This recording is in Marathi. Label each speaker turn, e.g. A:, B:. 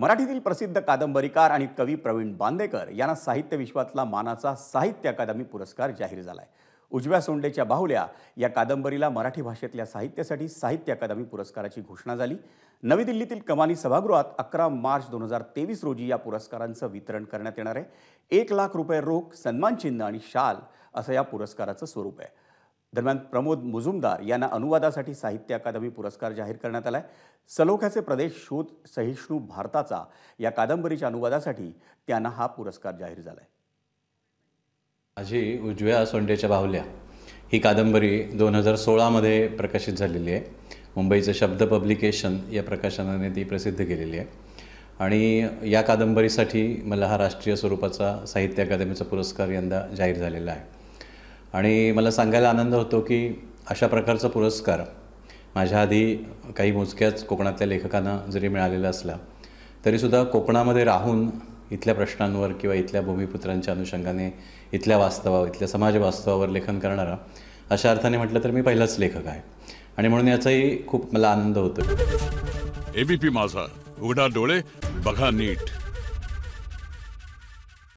A: मराठीतील प्रसिद्ध कादंबरीकार आणि कवी प्रवीण बांदेकर यांना साहित्य विश्वातला मानाचा साहित्य अकादमी पुरस्कार जाहीर झाला आहे उजव्या सोंडेच्या बाहुल्या या कादंबरीला मराठी भाषेतल्या साहित्यासाठी साहित्य अकादमी पुरस्काराची घोषणा झाली नवी दिल्लीतील कमानी सभागृहात अकरा मार्च दोन हजार तेवीस रोजी या पुरस्कारांचं वितरण करण्यात येणार आहे एक लाख रुपये रोख सन्मानचिन्ह आणि शाल असं या पुरस्काराचं स्वरूप आहे दरम्यान प्रमोद मुजुमदार यांना अनुवादासाठी साहित्य अकादमी पुरस्कार जाहीर करण्यात आला आहे सलोख्याचे प्रदेश शोध सहिष्णू भारताचा या कादंबरीच्या अनुवादासाठी त्यांना हा पुरस्कार जाहीर झाला आहे
B: माझी उजव्या सोंडेच्या बाहुल्या ही कादंबरी दोन हजार सोळामध्ये प्रकाशित झालेली आहे मुंबईचं शब्द पब्लिकेशन या प्रकाशनाने ती प्रसिद्ध केलेली आहे आणि या कादंबरीसाठी मला हा राष्ट्रीय स्वरूपाचा साहित्य अकादमीचा पुरस्कार यंदा जाहीर झालेला आहे आणि मला सांगायला आनंद होतो की अशा प्रकारचा पुरस्कार माझ्या आधी काही मोजक्याच कोकणातल्या लेखकांना जरी मिळालेला असला तरीसुद्धा कोकणामध्ये राहून इथल्या प्रश्नांवर किंवा इथल्या भूमिपुत्रांच्या अनुषंगाने इथल्या वास्तवावर इथल्या समाज वास्तवावर लेखन करणारा अशा अर्थाने म्हटलं तर मी पहिलाच लेखक आहे आणि म्हणून याचाही खूप मला आनंद होतो
A: एबीपी माझा उघडा डोळे
B: बघा नीट